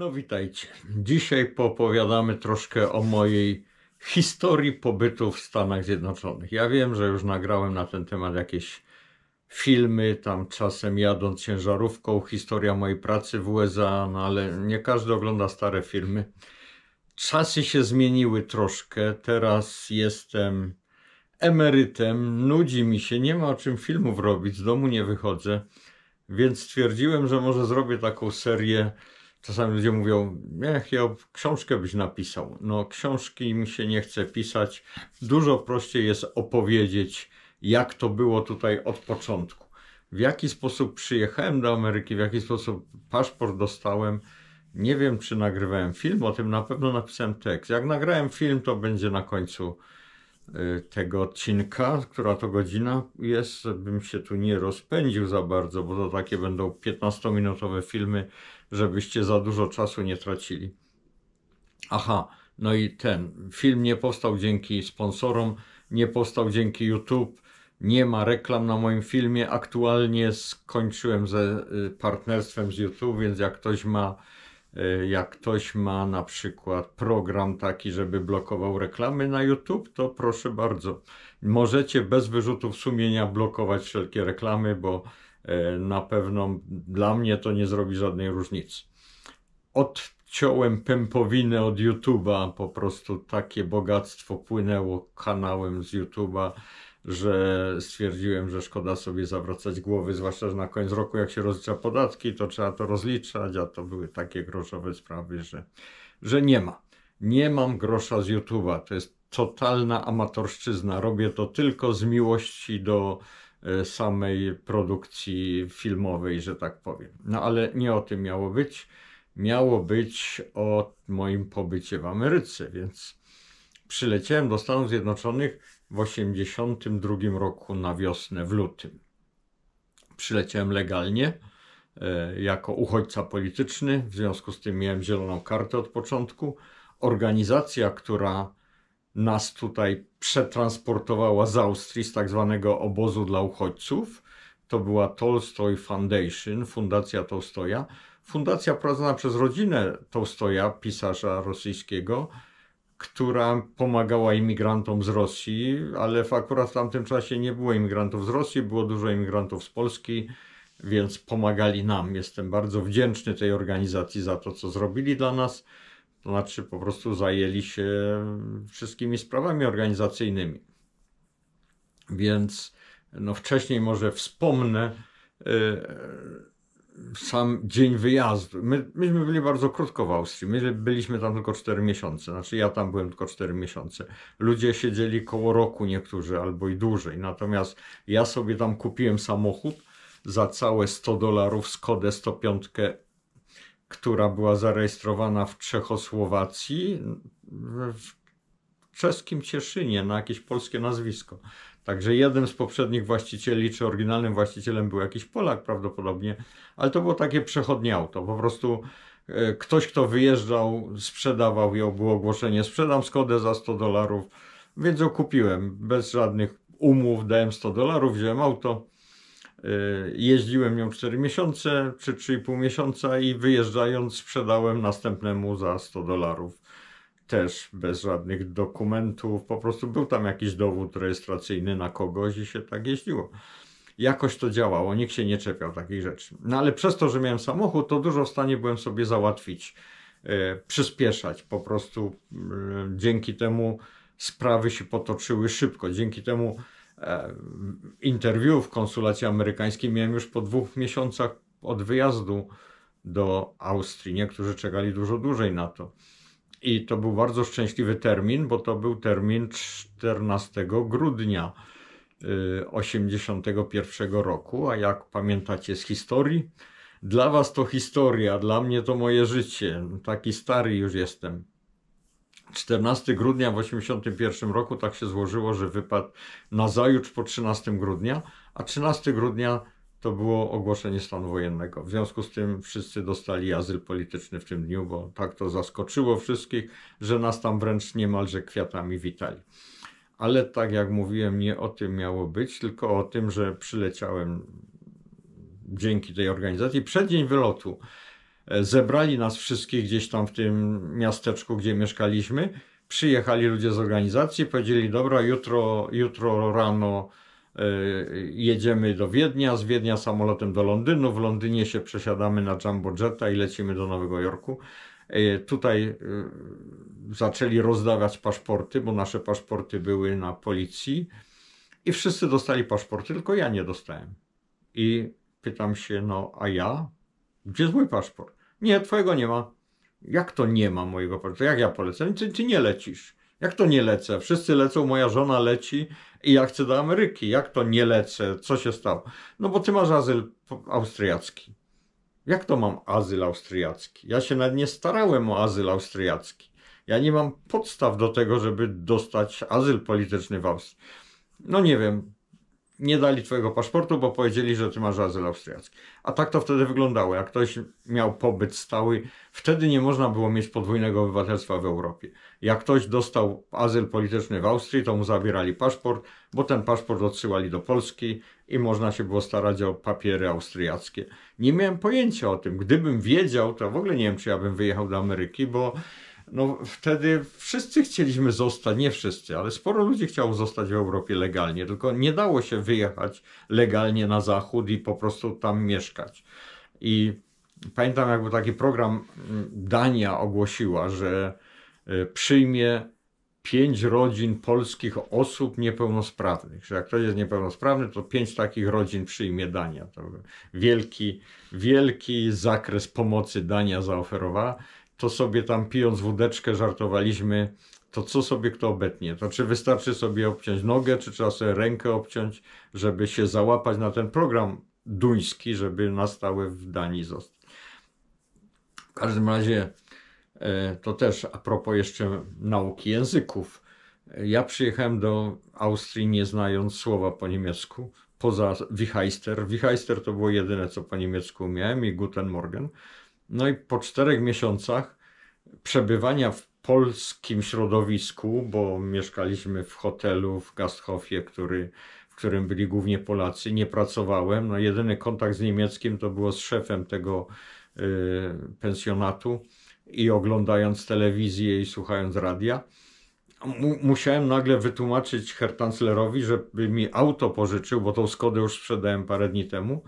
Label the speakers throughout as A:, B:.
A: No witajcie. Dzisiaj popowiadamy troszkę o mojej historii pobytu w Stanach Zjednoczonych. Ja wiem, że już nagrałem na ten temat jakieś filmy, tam czasem jadąc ciężarówką, historia mojej pracy w USA, no ale nie każdy ogląda stare filmy. Czasy się zmieniły troszkę, teraz jestem emerytem, nudzi mi się, nie ma o czym filmów robić, z domu nie wychodzę, więc stwierdziłem, że może zrobię taką serię Czasami ludzie mówią, niech ja książkę byś napisał. No książki mi się nie chce pisać. Dużo prościej jest opowiedzieć, jak to było tutaj od początku. W jaki sposób przyjechałem do Ameryki, w jaki sposób paszport dostałem. Nie wiem, czy nagrywałem film, o tym na pewno napisałem tekst. Jak nagrałem film, to będzie na końcu Y, tego odcinka, która to godzina jest, bym się tu nie rozpędził za bardzo, bo to takie będą 15-minutowe filmy, żebyście za dużo czasu nie tracili. Aha, no i ten film nie powstał dzięki sponsorom, nie powstał dzięki YouTube, nie ma reklam na moim filmie. Aktualnie skończyłem ze y, partnerstwem z YouTube, więc jak ktoś ma E, jak ktoś ma na przykład program taki, żeby blokował reklamy na YouTube, to proszę bardzo, możecie bez wyrzutów sumienia blokować wszelkie reklamy, bo e, na pewno dla mnie to nie zrobi żadnej różnicy. Odciąłem pępowinę od YouTube'a, po prostu takie bogactwo płynęło kanałem z YouTube'a że stwierdziłem, że szkoda sobie zawracać głowy, zwłaszcza, że na koniec roku jak się rozlicza podatki, to trzeba to rozliczać, a to były takie groszowe sprawy, że, że nie ma. Nie mam grosza z YouTube'a, to jest totalna amatorszczyzna. Robię to tylko z miłości do e, samej produkcji filmowej, że tak powiem. No ale nie o tym miało być. Miało być o moim pobycie w Ameryce, więc przyleciałem do Stanów Zjednoczonych w 1982 roku na wiosnę, w lutym. Przyleciałem legalnie e, jako uchodźca polityczny, w związku z tym miałem zieloną kartę od początku. Organizacja, która nas tutaj przetransportowała z Austrii, z tak zwanego obozu dla uchodźców, to była Tolstoy Foundation, Fundacja Tolstoja. Fundacja prowadzona przez rodzinę Tolstoja, pisarza rosyjskiego, która pomagała imigrantom z Rosji, ale w akurat w tamtym czasie nie było imigrantów z Rosji, było dużo imigrantów z Polski, więc pomagali nam. Jestem bardzo wdzięczny tej organizacji za to, co zrobili dla nas. To znaczy, po prostu zajęli się wszystkimi sprawami organizacyjnymi. Więc no, wcześniej może wspomnę, y, sam dzień wyjazdu. My, myśmy byli bardzo krótko w Austrii. My byliśmy tam tylko 4 miesiące. Znaczy ja tam byłem tylko 4 miesiące. Ludzie siedzieli koło roku niektórzy albo i dłużej. Natomiast ja sobie tam kupiłem samochód za całe 100 dolarów Skodę 105, która była zarejestrowana w Czechosłowacji, w czeskim Cieszynie na jakieś polskie nazwisko. Także jeden z poprzednich właścicieli, czy oryginalnym właścicielem był jakiś Polak prawdopodobnie, ale to było takie przechodnie auto. Po prostu e, ktoś, kto wyjeżdżał, sprzedawał ją, było ogłoszenie, sprzedam Skodę za 100 dolarów, więc ją kupiłem bez żadnych umów, dałem 100 dolarów, wziąłem auto, e, jeździłem nią 4 miesiące czy 3,5 miesiąca i wyjeżdżając sprzedałem następnemu za 100 dolarów też bez żadnych dokumentów, po prostu był tam jakiś dowód rejestracyjny na kogoś i się tak jeździło. Jakoś to działało, nikt się nie czepiał takich rzeczy. No ale przez to, że miałem samochód, to dużo w stanie byłem sobie załatwić, yy, przyspieszać. Po prostu yy, dzięki temu sprawy się potoczyły szybko. Dzięki temu yy, interwiu w konsulacie amerykańskim miałem już po dwóch miesiącach od wyjazdu do Austrii. Niektórzy czekali dużo dłużej na to i to był bardzo szczęśliwy termin, bo to był termin 14 grudnia 81 y, roku, a jak pamiętacie z historii, dla was to historia, dla mnie to moje życie. Taki stary już jestem. 14 grudnia w 81 roku tak się złożyło, że wypadł zajutrz po 13 grudnia, a 13 grudnia to było ogłoszenie stanu wojennego. W związku z tym wszyscy dostali azyl polityczny w tym dniu, bo tak to zaskoczyło wszystkich, że nas tam wręcz niemalże kwiatami witali. Ale tak jak mówiłem, nie o tym miało być, tylko o tym, że przyleciałem dzięki tej organizacji przed dzień wylotu. E, zebrali nas wszystkich gdzieś tam w tym miasteczku, gdzie mieszkaliśmy. Przyjechali ludzie z organizacji, powiedzieli: Dobra, jutro, jutro rano E, jedziemy do Wiednia, z Wiednia samolotem do Londynu, w Londynie się przesiadamy na jumbo Jetta i lecimy do Nowego Jorku. E, tutaj e, zaczęli rozdawać paszporty, bo nasze paszporty były na policji i wszyscy dostali paszporty, tylko ja nie dostałem. I pytam się, no a ja? Gdzie jest mój paszport? Nie, twojego nie ma. Jak to nie ma mojego paszportu? Jak ja polecam? Ty, ty nie lecisz. Jak to nie lecę? Wszyscy lecą, moja żona leci i ja chcę do Ameryki. Jak to nie lecę? Co się stało? No bo ty masz azyl austriacki. Jak to mam azyl austriacki? Ja się nawet nie starałem o azyl austriacki. Ja nie mam podstaw do tego, żeby dostać azyl polityczny w Austrii. No nie wiem, nie dali twojego paszportu, bo powiedzieli, że ty masz azyl austriacki. A tak to wtedy wyglądało. Jak ktoś miał pobyt stały, wtedy nie można było mieć podwójnego obywatelstwa w Europie. Jak ktoś dostał azyl polityczny w Austrii, to mu zabierali paszport, bo ten paszport odsyłali do Polski i można się było starać o papiery austriackie. Nie miałem pojęcia o tym. Gdybym wiedział, to w ogóle nie wiem, czy ja bym wyjechał do Ameryki, bo no wtedy wszyscy chcieliśmy zostać, nie wszyscy, ale sporo ludzi chciało zostać w Europie legalnie, tylko nie dało się wyjechać legalnie na zachód i po prostu tam mieszkać. I pamiętam, jak był taki program, mm, Dania ogłosiła, że y, przyjmie pięć rodzin polskich osób niepełnosprawnych. Że jak ktoś jest niepełnosprawny, to pięć takich rodzin przyjmie Dania. To wielki, wielki zakres pomocy Dania zaoferowała to sobie tam pijąc wódeczkę żartowaliśmy, to co sobie kto obetnie? To czy wystarczy sobie obciąć nogę, czy trzeba sobie rękę obciąć, żeby się załapać na ten program duński, żeby na stałe w Danii zostać. W każdym razie e, to też a propos jeszcze nauki języków. Ja przyjechałem do Austrii nie znając słowa po niemiecku, poza Wichajster. Wichajster to było jedyne, co po niemiecku umiałem i Guten Morgen. No i po czterech miesiącach przebywania w polskim środowisku, bo mieszkaliśmy w hotelu w Gasthofie, który, w którym byli głównie Polacy, nie pracowałem. No jedyny kontakt z niemieckim to było z szefem tego y, pensjonatu i oglądając telewizję i słuchając radia. musiałem nagle wytłumaczyć hertanclerowi, żeby mi auto pożyczył, bo tą Skodę już sprzedałem parę dni temu,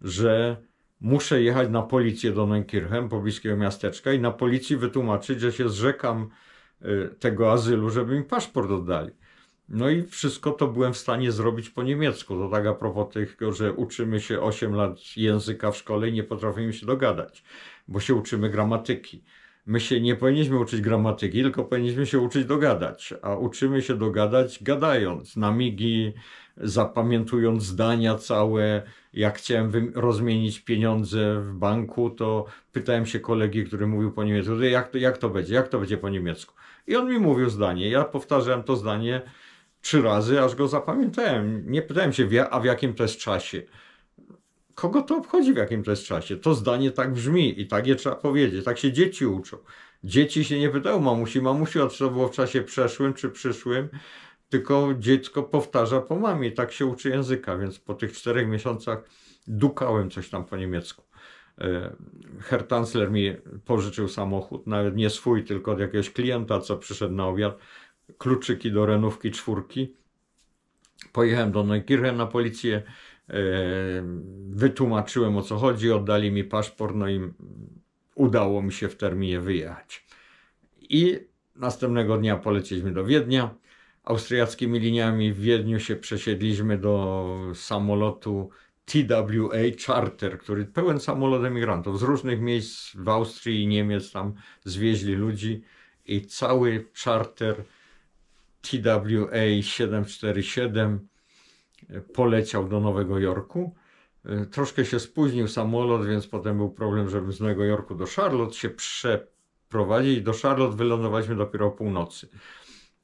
A: że muszę jechać na policję do Nenkirchen, pobliskiego miasteczka i na policji wytłumaczyć, że się zrzekam y, tego azylu, żeby mi paszport oddali. No i wszystko to byłem w stanie zrobić po niemiecku. To tak a propos tego, że uczymy się 8 lat języka w szkole i nie potrafimy się dogadać, bo się uczymy gramatyki my się nie powinniśmy uczyć gramatyki, tylko powinniśmy się uczyć dogadać, a uczymy się dogadać gadając, na migi, zapamiętując zdania całe. Jak chciałem rozmienić pieniądze w banku, to pytałem się kolegi, który mówił po niemiecku, jak to, jak to będzie, jak to będzie po niemiecku. I on mi mówił zdanie, ja powtarzałem to zdanie trzy razy, aż go zapamiętałem. Nie pytałem się, a w jakim to jest czasie kogo to obchodzi w jakim to jest czasie? To zdanie tak brzmi i tak je trzeba powiedzieć, tak się dzieci uczą. Dzieci się nie pytają mamusi, mamusi, A co było w czasie przeszłym czy przyszłym, tylko dziecko powtarza po mamie. Tak się uczy języka, więc po tych czterech miesiącach dukałem coś tam po niemiecku. E, Herr Tansler mi pożyczył samochód, nawet nie swój, tylko od jakiegoś klienta, co przyszedł na obiad. Kluczyki do renówki czwórki. Pojechałem do Neukirchen na policję Wytłumaczyłem o co chodzi, oddali mi paszport, no i udało mi się w terminie wyjechać. I następnego dnia polecieliśmy do Wiednia. Austriackimi liniami w Wiedniu się przesiedliśmy do samolotu TWA Charter, który pełen samolot emigrantów z różnych miejsc w Austrii i Niemiec tam zwieźli ludzi i cały charter TWA 747 poleciał do Nowego Jorku. E, troszkę się spóźnił samolot, więc potem był problem, żeby z Nowego Jorku do Charlotte się przeprowadzić. Do Charlotte wylądowaliśmy dopiero o północy,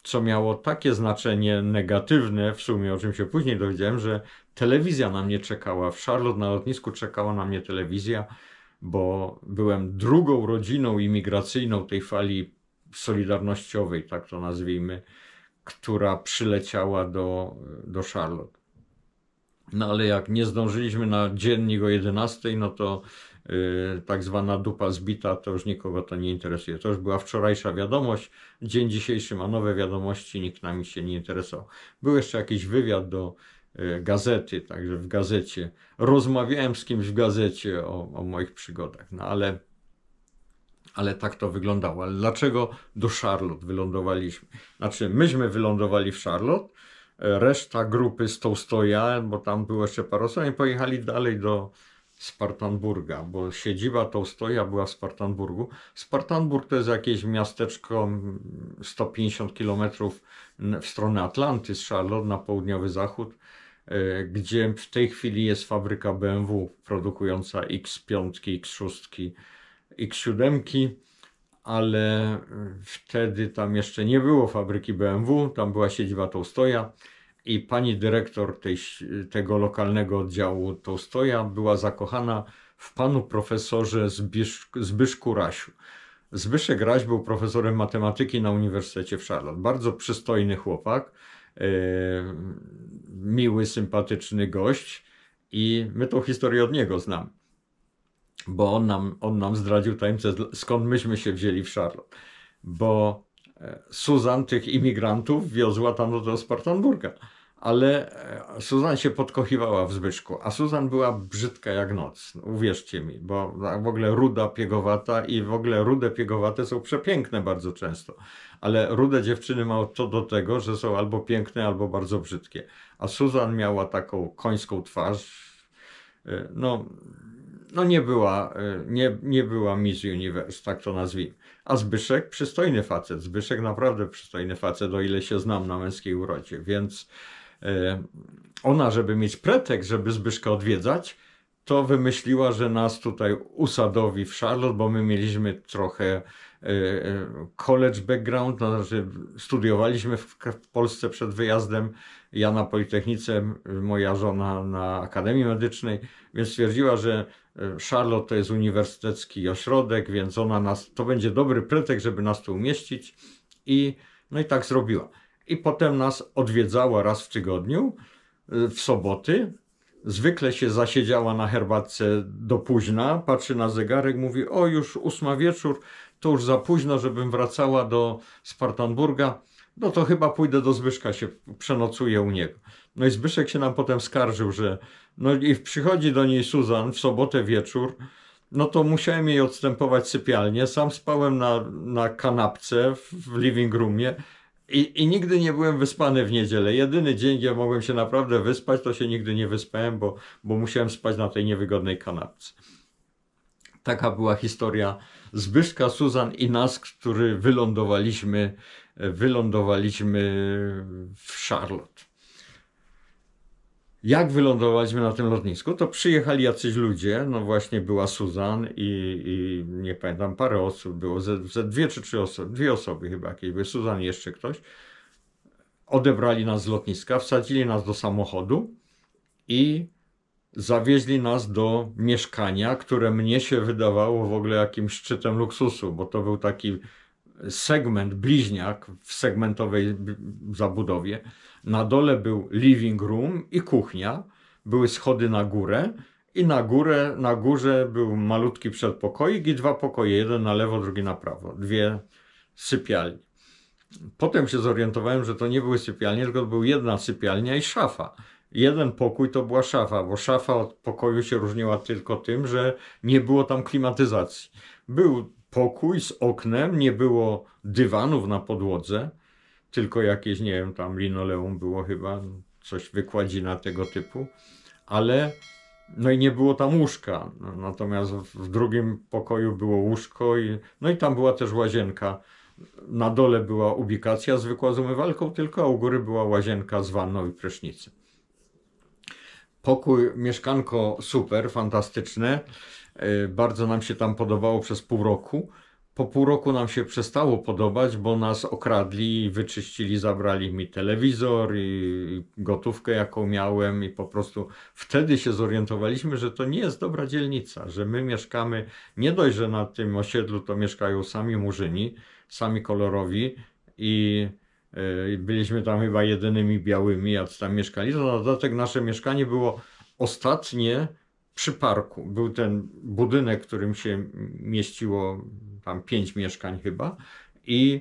A: co miało takie znaczenie negatywne w sumie, o czym się później dowiedziałem, że telewizja na mnie czekała. W Charlotte na lotnisku czekała na mnie telewizja, bo byłem drugą rodziną imigracyjną tej fali solidarnościowej, tak to nazwijmy, która przyleciała do, do Charlotte. No ale jak nie zdążyliśmy na dziennik o 11, no to yy, tak zwana dupa zbita, to już nikogo to nie interesuje. To już była wczorajsza wiadomość, dzień dzisiejszy ma nowe wiadomości, nikt nami się nie interesował. Był jeszcze jakiś wywiad do yy, gazety, także w gazecie. Rozmawiałem z kimś w gazecie o, o moich przygodach, no ale ale tak to wyglądało. Ale dlaczego do Charlotte wylądowaliśmy? Znaczy, myśmy wylądowali w Charlotte, E, reszta grupy z tą bo tam było jeszcze parę osób, i pojechali dalej do Spartanburga, bo siedziba Tołstoja była w Spartanburgu. Spartanburg to jest jakieś miasteczko 150 km w stronę Atlanty z Charlotte na południowy zachód, e, gdzie w tej chwili jest fabryka BMW produkująca X5, X6, X7 ale mm, wtedy tam jeszcze nie było fabryki BMW, tam była siedziba Tołstoja i pani dyrektor tej, tego lokalnego oddziału Tołstoja była zakochana w panu profesorze Zbysz, Zbyszku Rasiu. Zbyszek Raś był profesorem matematyki na Uniwersytecie w Charlotte. Bardzo przystojny chłopak, yy, miły, sympatyczny gość i my tą historię od niego znamy bo on nam, on nam zdradził tajemnicę, skąd myśmy się wzięli w Charlotte. Bo e, Suzan tych imigrantów wiozła tam do Spartanburga. Ale e, Suzan się podkochiwała w Zbyszku, a Suzan była brzydka jak noc, uwierzcie mi, bo w ogóle ruda piegowata i w ogóle rude piegowate są przepiękne bardzo często, ale rude dziewczyny mają to do tego, że są albo piękne, albo bardzo brzydkie. A Suzan miała taką końską twarz, e, no no nie była, y, nie, nie była Miss Universe, tak to nazwijmy. A Zbyszek przystojny facet, Zbyszek naprawdę przystojny facet, o ile się znam na męskiej urodzie, więc y, ona, żeby mieć pretekst, żeby Zbyszka odwiedzać, to wymyśliła, że nas tutaj usadowi w Charlotte, bo my mieliśmy trochę E, e, college background, to znaczy studiowaliśmy w, w Polsce przed wyjazdem. Ja na Politechnice, moja żona na Akademii Medycznej, więc stwierdziła, że e, Charlotte to jest uniwersytecki ośrodek, więc ona nas, to będzie dobry pretekst, żeby nas tu umieścić. I, no i tak zrobiła. I potem nas odwiedzała raz w tygodniu, w soboty. Zwykle się zasiedziała na herbatce do późna, patrzy na zegarek, mówi: O, już ósma wieczór, to już za późno, żebym wracała do Spartanburga, no to chyba pójdę do Zbyszka, się przenocuję u niego. No i Zbyszek się nam potem skarżył, że no i przychodzi do niej Suzan w sobotę wieczór, no to musiałem jej odstępować sypialnię, sam spałem na, na kanapce w living roomie i, i nigdy nie byłem wyspany w niedzielę. Jedyny dzień, gdzie mogłem się naprawdę wyspać, to się nigdy nie wyspałem, bo, bo musiałem spać na tej niewygodnej kanapce. Taka była historia Zbyszka, Suzan i nas, który wylądowaliśmy, e, wylądowaliśmy w Charlotte. Jak wylądowaliśmy na tym lotnisku? To przyjechali jacyś ludzie, no właśnie była Suzan i, i nie pamiętam, parę osób było, ze, ze dwie czy trzy osoby, dwie osoby chyba jakieś, były Suzan i jeszcze ktoś. Odebrali nas z lotniska, wsadzili nas do samochodu i zawieźli nas do mieszkania, które mnie się wydawało w ogóle jakimś szczytem luksusu, bo to był taki segment, bliźniak w segmentowej zabudowie. Na dole był living room i kuchnia, były schody na górę i na górę, na górze był malutki przedpokoik i dwa pokoje, jeden na lewo, drugi na prawo, dwie sypialnie. Potem się zorientowałem, że to nie były sypialnie, tylko była jedna sypialnia i szafa. Jeden pokój to była szafa, bo szafa od pokoju się różniła tylko tym, że nie było tam klimatyzacji. Był pokój z oknem, nie było dywanów na podłodze, tylko jakieś, nie wiem, tam linoleum było chyba, coś wykładzina tego typu, ale no i nie było tam łóżka. No, natomiast w drugim pokoju było łóżko, i, no i tam była też łazienka. Na dole była ubikacja zwykła z umywalką, tylko a u góry była łazienka z wanną i prysznicem pokój, mieszkanko super, fantastyczne. E, bardzo nam się tam podobało przez pół roku. Po pół roku nam się przestało podobać, bo nas okradli, wyczyścili, zabrali mi telewizor i gotówkę, jaką miałem, i po prostu wtedy się zorientowaliśmy, że to nie jest dobra dzielnica, że my mieszkamy nie dość, że na tym osiedlu to mieszkają sami murzyni, sami kolorowi i E, byliśmy tam chyba jedynymi białymi, jak tam mieszkali. za dodatek nasze mieszkanie było ostatnie przy parku. Był ten budynek, w którym się mieściło tam pięć mieszkań chyba. I,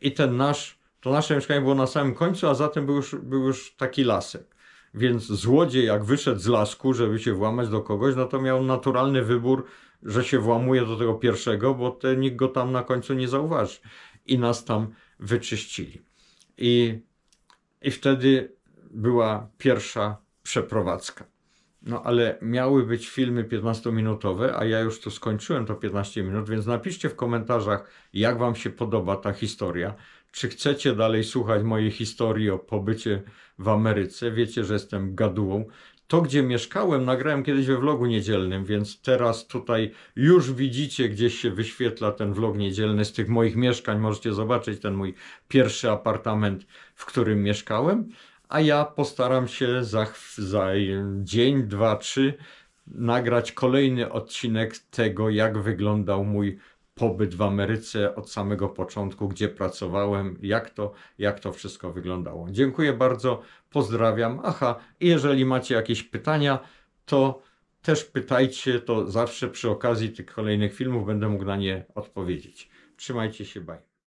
A: i ten nasz, to nasze mieszkanie było na samym końcu, a zatem był już, był już taki lasek. Więc złodziej, jak wyszedł z lasku, żeby się włamać do kogoś, no to miał naturalny wybór, że się włamuje do tego pierwszego, bo te, nikt go tam na końcu nie zauważy. I nas tam wyczyścili. I, i wtedy była pierwsza przeprowadzka. No ale miały być filmy 15-minutowe, a ja już tu skończyłem to 15 minut, więc napiszcie w komentarzach, jak Wam się podoba ta historia. Czy chcecie dalej słuchać mojej historii o pobycie w Ameryce? Wiecie, że jestem gadułą. To, gdzie mieszkałem, nagrałem kiedyś we vlogu niedzielnym, więc teraz tutaj już widzicie, gdzieś się wyświetla ten vlog niedzielny z tych moich mieszkań. Możecie zobaczyć ten mój pierwszy apartament, w którym mieszkałem. A ja postaram się za, za dzień, dwa, trzy nagrać kolejny odcinek tego, jak wyglądał mój pobyt w Ameryce od samego początku, gdzie pracowałem, jak to, jak to wszystko wyglądało. Dziękuję bardzo, pozdrawiam. Aha, jeżeli macie jakieś pytania, to też pytajcie, to zawsze przy okazji tych kolejnych filmów będę mógł na nie odpowiedzieć. Trzymajcie się, bye.